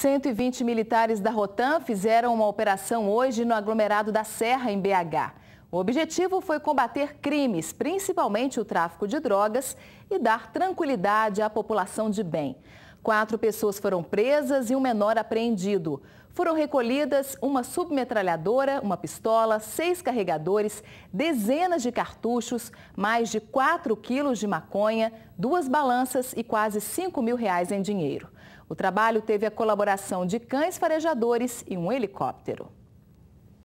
120 militares da Rotan fizeram uma operação hoje no aglomerado da Serra, em BH. O objetivo foi combater crimes, principalmente o tráfico de drogas, e dar tranquilidade à população de bem. Quatro pessoas foram presas e um menor apreendido. Foram recolhidas uma submetralhadora, uma pistola, seis carregadores, dezenas de cartuchos, mais de 4 quilos de maconha, duas balanças e quase 5 mil reais em dinheiro. O trabalho teve a colaboração de cães farejadores e um helicóptero.